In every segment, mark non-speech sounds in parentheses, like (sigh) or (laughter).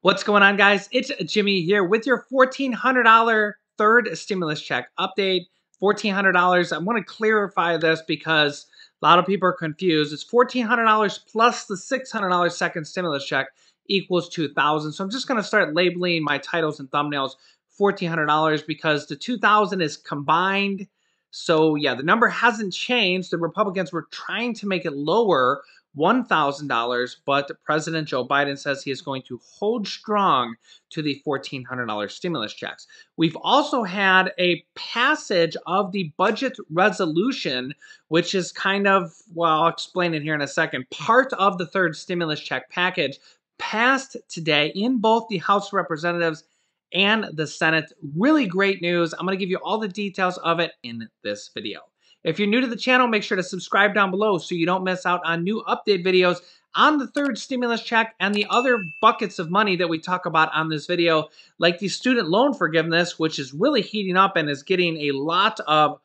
What's going on, guys? It's Jimmy here with your $1,400 third stimulus check update. $1,400. I want to clarify this because a lot of people are confused. It's $1,400 plus the $600 second stimulus check equals 2000 So I'm just going to start labeling my titles and thumbnails $1,400 because the 2000 is combined. So yeah, the number hasn't changed. The Republicans were trying to make it lower $1,000, but President Joe Biden says he is going to hold strong to the $1,400 stimulus checks. We've also had a passage of the budget resolution, which is kind of, well, I'll explain it here in a second, part of the third stimulus check package passed today in both the House of Representatives and the Senate. Really great news. I'm going to give you all the details of it in this video. If you're new to the channel, make sure to subscribe down below so you don't miss out on new update videos on the third stimulus check and the other buckets of money that we talk about on this video, like the student loan forgiveness, which is really heating up and is getting a lot of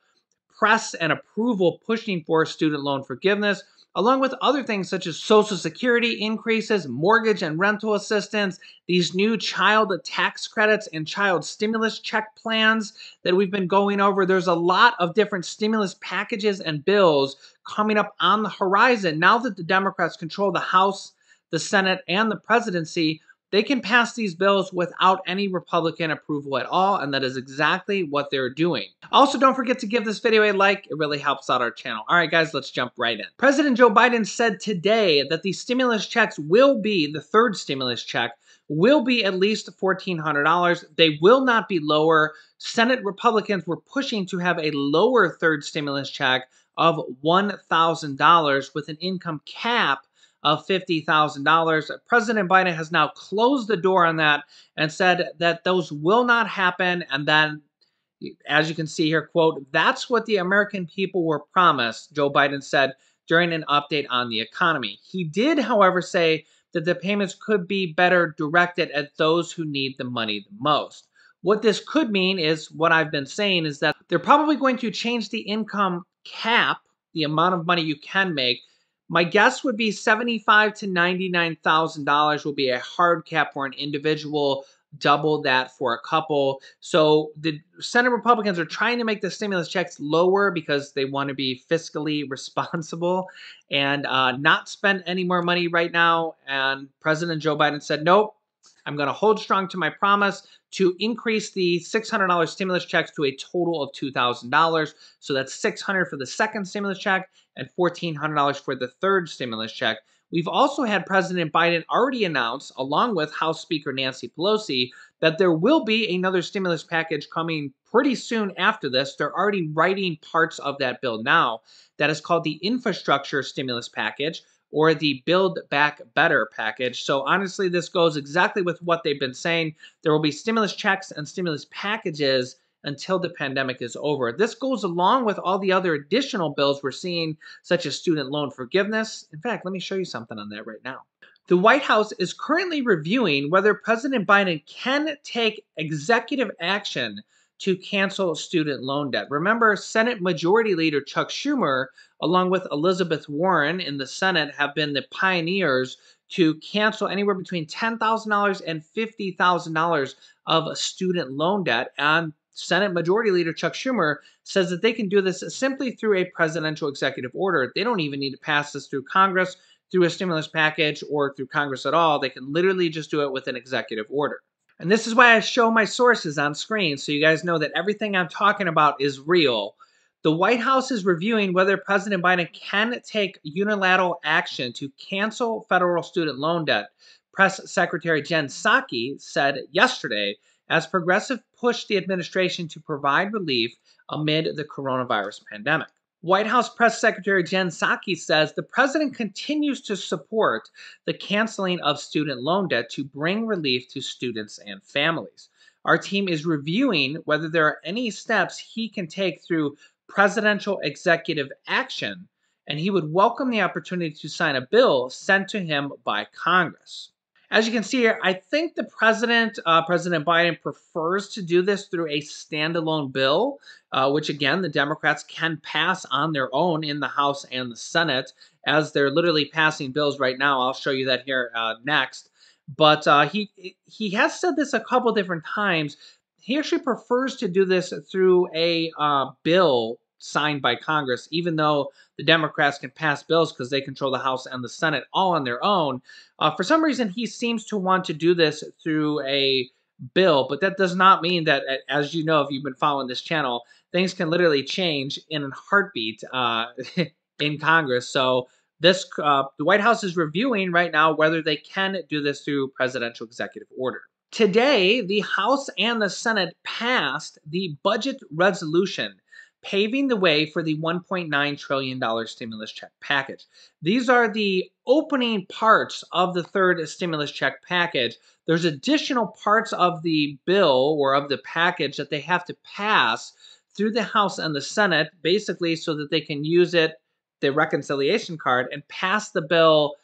press and approval pushing for student loan forgiveness along with other things such as Social Security increases, mortgage and rental assistance, these new child tax credits and child stimulus check plans that we've been going over. There's a lot of different stimulus packages and bills coming up on the horizon now that the Democrats control the House, the Senate, and the presidency they can pass these bills without any Republican approval at all, and that is exactly what they're doing. Also, don't forget to give this video a like. It really helps out our channel. All right, guys, let's jump right in. President Joe Biden said today that the stimulus checks will be, the third stimulus check, will be at least $1,400. They will not be lower. Senate Republicans were pushing to have a lower third stimulus check of $1,000 with an income cap of $50,000. President Biden has now closed the door on that and said that those will not happen. And then, as you can see here, quote, that's what the American people were promised, Joe Biden said during an update on the economy. He did, however, say that the payments could be better directed at those who need the money the most. What this could mean is what I've been saying is that they're probably going to change the income cap, the amount of money you can make, my guess would be seventy-five to ninety-nine thousand dollars will be a hard cap for an individual, double that for a couple. So the Senate Republicans are trying to make the stimulus checks lower because they want to be fiscally (laughs) responsible and uh, not spend any more money right now. And President Joe Biden said, "Nope, I'm going to hold strong to my promise to increase the $600 stimulus checks to a total of $2,000. So that's 600 dollars for the second stimulus check and $1,400 for the third stimulus check. We've also had President Biden already announce, along with House Speaker Nancy Pelosi, that there will be another stimulus package coming pretty soon after this. They're already writing parts of that bill now. That is called the infrastructure stimulus package or the Build Back Better package. So honestly, this goes exactly with what they've been saying. There will be stimulus checks and stimulus packages until the pandemic is over. This goes along with all the other additional bills we're seeing, such as student loan forgiveness. In fact, let me show you something on that right now. The White House is currently reviewing whether President Biden can take executive action to cancel student loan debt. Remember, Senate Majority Leader Chuck Schumer, along with Elizabeth Warren in the Senate, have been the pioneers to cancel anywhere between $10,000 and $50,000 of student loan debt. And Senate Majority Leader Chuck Schumer says that they can do this simply through a presidential executive order. They don't even need to pass this through Congress, through a stimulus package, or through Congress at all. They can literally just do it with an executive order. And this is why I show my sources on screen so you guys know that everything I'm talking about is real. The White House is reviewing whether President Biden can take unilateral action to cancel federal student loan debt. Press Secretary Jen Psaki said yesterday as progressive pushed the administration to provide relief amid the coronavirus pandemic. White House Press Secretary Jen Psaki says the president continues to support the canceling of student loan debt to bring relief to students and families. Our team is reviewing whether there are any steps he can take through presidential executive action, and he would welcome the opportunity to sign a bill sent to him by Congress. As you can see here, I think the president, uh, President Biden, prefers to do this through a standalone bill, uh, which again, the Democrats can pass on their own in the House and the Senate as they're literally passing bills right now. I'll show you that here uh, next. But uh, he he has said this a couple different times. He actually prefers to do this through a uh, bill signed by Congress, even though the Democrats can pass bills because they control the House and the Senate all on their own. Uh, for some reason, he seems to want to do this through a bill, but that does not mean that, as you know, if you've been following this channel, things can literally change in a heartbeat uh, (laughs) in Congress. So this, uh, the White House is reviewing right now whether they can do this through presidential executive order. Today, the House and the Senate passed the budget resolution paving the way for the $1.9 trillion stimulus check package. These are the opening parts of the third stimulus check package. There's additional parts of the bill or of the package that they have to pass through the House and the Senate, basically, so that they can use it, the reconciliation card, and pass the bill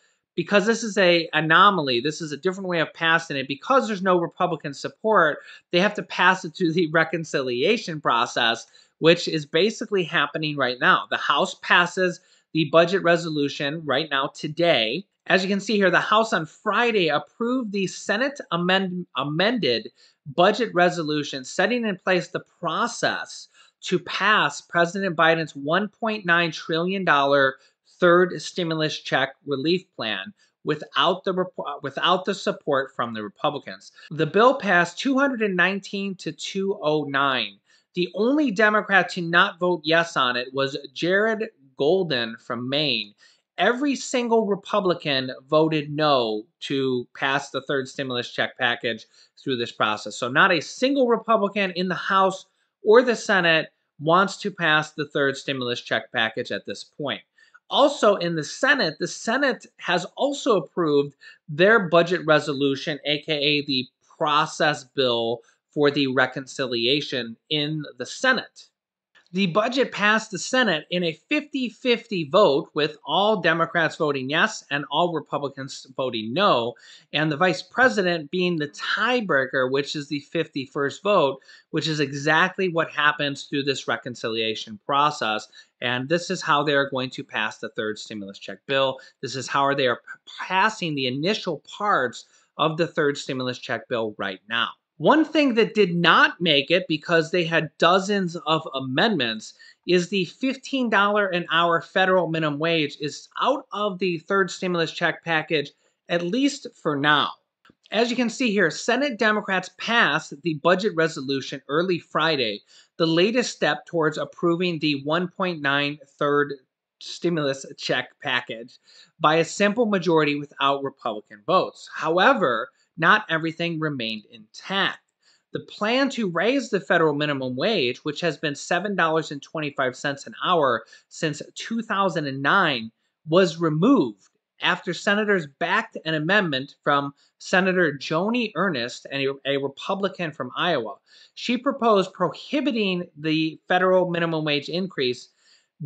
because this is a anomaly, this is a different way of passing it, because there's no Republican support, they have to pass it through the (laughs) reconciliation process, which is basically happening right now. The House passes the budget resolution right now today. As you can see here, the House on Friday approved the Senate amend amended budget resolution setting in place the process to pass President Biden's $1.9 trillion third stimulus check relief plan without the without the support from the Republicans. The bill passed 219 to 209. The only Democrat to not vote yes on it was Jared Golden from Maine. Every single Republican voted no to pass the third stimulus check package through this process. So, not a single Republican in the House or the Senate wants to pass the third stimulus check package at this point also in the Senate, the Senate has also approved their budget resolution, aka the process bill for the reconciliation in the Senate the budget passed the Senate in a 50 50 vote, with all Democrats voting yes and all Republicans voting no, and the vice president being the tiebreaker, which is the 51st vote, which is exactly what happens through this reconciliation process. And this is how they are going to pass the third stimulus check bill. This is how they are passing the initial parts of the third stimulus check bill right now. One thing that did not make it because they had dozens of amendments is the $15 an hour federal minimum wage is out of the third stimulus check package, at least for now. As you can see here, Senate Democrats passed the budget resolution early Friday, the latest step towards approving the 1.9 third stimulus check package by a simple majority without Republican votes. However, not everything remained intact. The plan to raise the federal minimum wage, which has been $7.25 an hour since 2009, was removed after senators backed an amendment from Senator Joni Ernest, a, a Republican from Iowa. She proposed prohibiting the federal minimum wage increase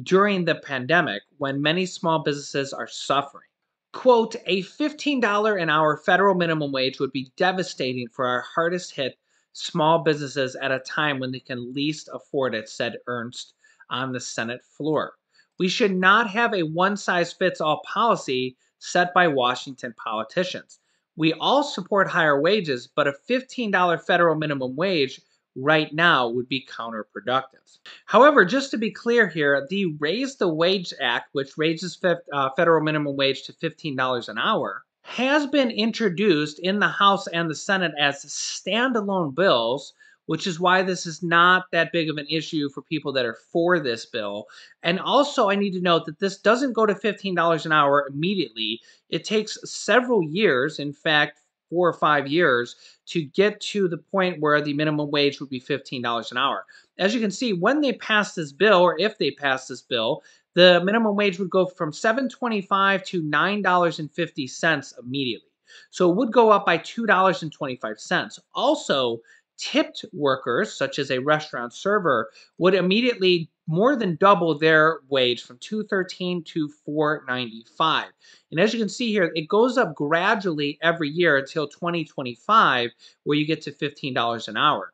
during the pandemic when many small businesses are suffering. Quote, a $15 an hour federal minimum wage would be devastating for our hardest hit small businesses at a time when they can least afford it, said Ernst on the Senate floor. We should not have a one size fits all policy set by Washington politicians. We all support higher wages, but a $15 federal minimum wage right now would be counterproductive. However, just to be clear here, the Raise the Wage Act, which raises uh, federal minimum wage to $15 an hour, has been introduced in the House and the Senate as standalone bills, which is why this is not that big of an issue for people that are for this bill. And also, I need to note that this doesn't go to $15 an hour immediately. It takes several years, in fact, four or five years to get to the point where the minimum wage would be $15 an hour. As you can see, when they passed this bill, or if they passed this bill, the minimum wage would go from $7.25 to $9.50 immediately. So it would go up by $2.25. Also, tipped workers, such as a restaurant server, would immediately more than double their wage from 213 to 495. And as you can see here, it goes up gradually every year until 2025, where you get to $15 an hour.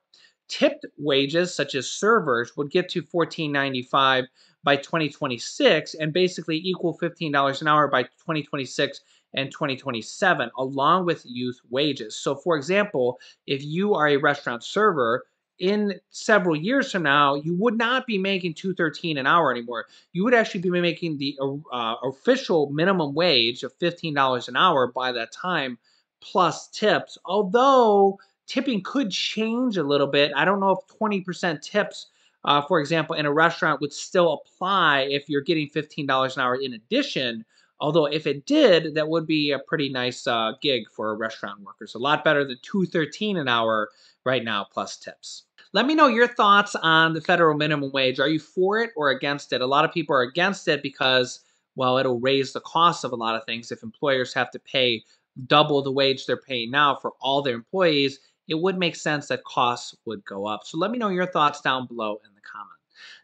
Tipped wages, such as servers, would get to 1495 dollars by 2026 and basically equal $15 an hour by 2026 and 2027, along with youth wages. So, for example, if you are a restaurant server, in several years from now, you would not be making 213 an hour anymore. You would actually be making the uh, uh official minimum wage of $15 an hour by that time plus tips. Although tipping could change a little bit. I don't know if 20% tips uh, for example, in a restaurant would still apply if you're getting $15 an hour in addition. Although if it did, that would be a pretty nice uh, gig for a restaurant worker. a lot better than 213 an hour right now plus tips. Let me know your thoughts on the federal minimum wage. Are you for it or against it? A lot of people are against it because, well, it'll raise the cost of a lot of things. If employers have to pay double the wage they're paying now for all their employees, it would make sense that costs would go up. So let me know your thoughts down below in the comments.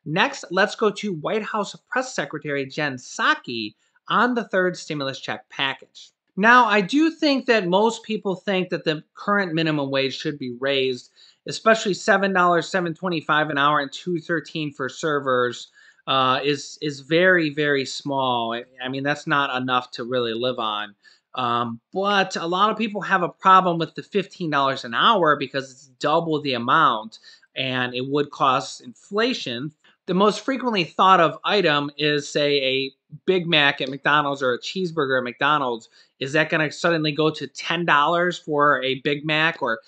Next, let's go to White House Press Secretary Jen Psaki on the third stimulus check package. Now, I do think that most people think that the current minimum wage should be raised especially seven dollars, seven twenty-five an hour, and two thirteen for servers uh, is is very very small. I mean, that's not enough to really live on. Um, but a lot of people have a problem with the fifteen dollars an hour because it's double the amount, and it would cause inflation. The most frequently thought of item is, say, a Big Mac at McDonald's or a cheeseburger at McDonald's. Is that going to suddenly go to ten dollars for a Big Mac, or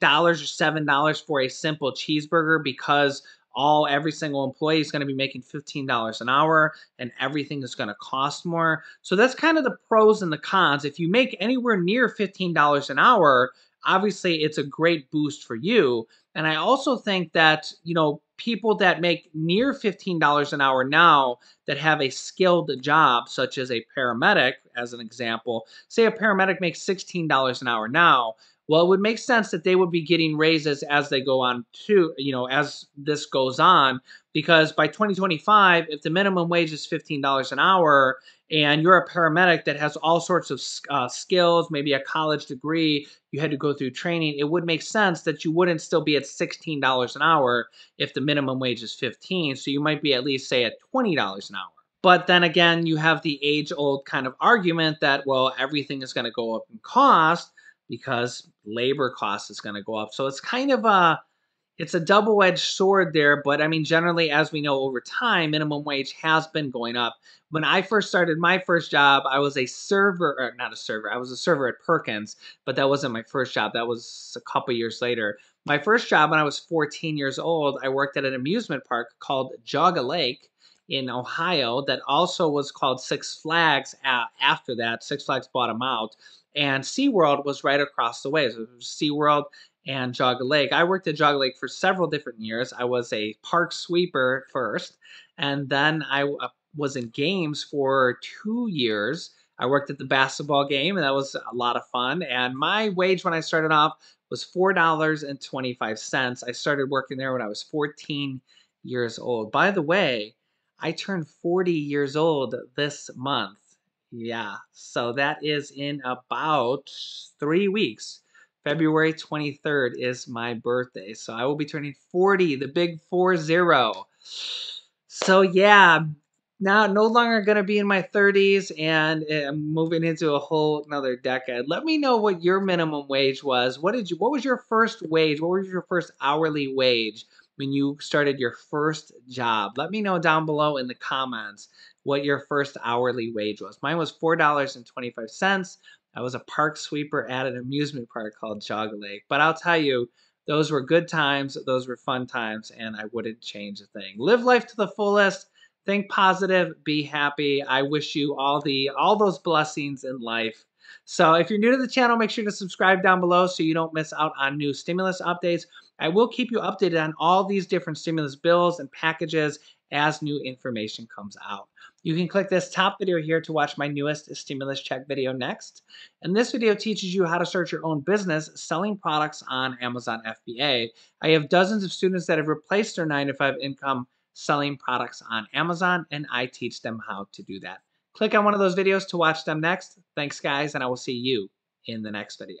$8 or $7 for a simple cheeseburger because all every single employee is going to be making $15 an hour and everything is going to cost more. So that's kind of the pros and the cons. If you make anywhere near $15 an hour, obviously it's a great boost for you. And I also think that, you know, people that make near $15 an hour now that have a skilled job, such as a paramedic, as an example, say a paramedic makes $16 an hour now, well, it would make sense that they would be getting raises as they go on to, you know, as this goes on, because by 2025, if the minimum wage is $15 an hour and you're a paramedic that has all sorts of uh, skills, maybe a college degree, you had to go through training, it would make sense that you wouldn't still be at $16 an hour if the minimum wage is 15. So you might be at least say at $20 an hour. But then again, you have the age old kind of argument that, well, everything is going to go up in cost because labor cost is going to go up. So it's kind of a it's a double-edged sword there, but I mean generally as we know over time minimum wage has been going up. When I first started my first job, I was a server not a server. I was a server at Perkins, but that wasn't my first job. That was a couple years later. My first job when I was 14 years old, I worked at an amusement park called Jog Lake in Ohio that also was called Six Flags after that. Six Flags bought them out. And SeaWorld was right across the way. So SeaWorld and Jog Lake. I worked at Jog Lake for several different years. I was a park sweeper first, and then I uh, was in games for two years. I worked at the basketball game, and that was a lot of fun. And my wage when I started off was $4.25. I started working there when I was 14 years old. By the way, I turned 40 years old this month. Yeah, so that is in about three weeks. February 23rd is my birthday, so I will be turning 40, the big 4-0. So yeah, now no longer going to be in my 30s and eh, I'm moving into a whole another decade. Let me know what your minimum wage was. What did you what was your first wage? What was your first hourly wage? when you started your first job. Let me know down below in the comments what your first hourly wage was. Mine was $4.25. I was a park sweeper at an amusement park called Jog Lake. But I'll tell you, those were good times, those were fun times, and I wouldn't change a thing. Live life to the fullest. Think positive, be happy. I wish you all the all those blessings in life. So if you're new to the channel, make sure to subscribe down below so you don't miss out on new stimulus updates. I will keep you updated on all these different stimulus bills and packages as new information comes out. You can click this top video here to watch my newest stimulus check video next. And this video teaches you how to start your own business selling products on Amazon FBA. I have dozens of students that have replaced their 9 to 5 income selling products on Amazon, and I teach them how to do that. Click on one of those videos to watch them next. Thanks, guys, and I will see you in the next video.